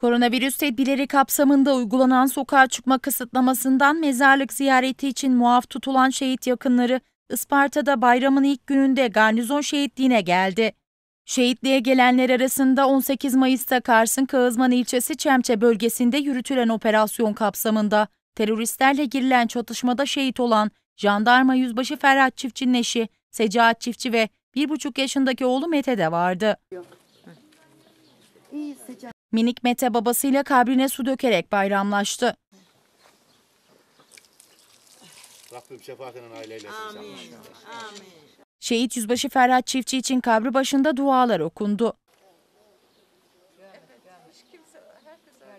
Koronavirüs tedbirleri kapsamında uygulanan sokağa çıkma kısıtlamasından mezarlık ziyareti için muaf tutulan şehit yakınları Isparta'da bayramın ilk gününde garnizon şehitliğine geldi. Şehitliğe gelenler arasında 18 Mayıs'ta Kars'ın Kağızman ilçesi Çemçe bölgesinde yürütülen operasyon kapsamında teröristlerle girilen çatışmada şehit olan jandarma yüzbaşı Ferhat Çiftçi'nin eşi Secaat Çiftçi ve 1,5 yaşındaki oğlu Mete de vardı. İyi Minik Mete babasıyla kabrine su dökerek bayramlaştı. Rabbim şefaatinin aileyle Şehit Yüzbaşı Ferhat Çiftçi için kabri başında dualar okundu.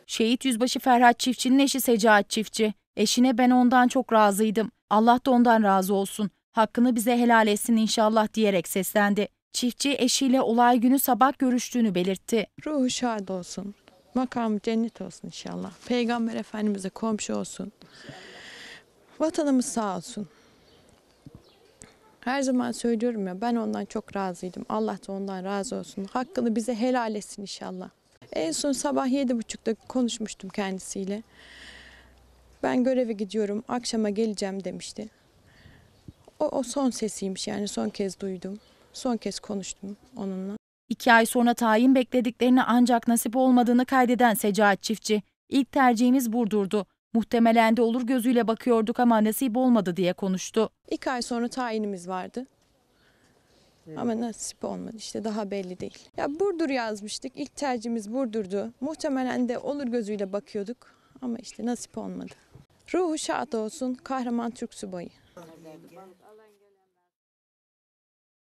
Şehit Yüzbaşı Ferhat Çiftçi'nin eşi Secaat Çiftçi. Eşine ben ondan çok razıydım. Allah da ondan razı olsun. Hakkını bize helal etsin inşallah diyerek seslendi. Çiftçi eşiyle olay günü sabah görüştüğünü belirtti. Ruhu şad olsun. Makam cennet olsun inşallah. Peygamber Efendimiz'e komşu olsun. Vatanımız sağ olsun. Her zaman söylüyorum ya ben ondan çok razıydım. Allah da ondan razı olsun. Hakkını bize helal etsin inşallah. En son sabah yedi buçukta konuşmuştum kendisiyle. Ben göreve gidiyorum, akşama geleceğim demişti. O, o son sesiymiş yani son kez duydum. Son kez konuştum onunla. İki ay sonra tayin beklediklerini ancak nasip olmadığını kaydeden Secahat Çiftçi, ilk tercihimiz Burdur'du. Muhtemelen de olur gözüyle bakıyorduk ama nasip olmadı diye konuştu. İki ay sonra tayinimiz vardı. Ama nasip olmadı işte daha belli değil. Ya Burdur yazmıştık ilk tercihimiz Burdur'du. Muhtemelen de olur gözüyle bakıyorduk ama işte nasip olmadı. Ruhu şad olsun kahraman Türk subayı.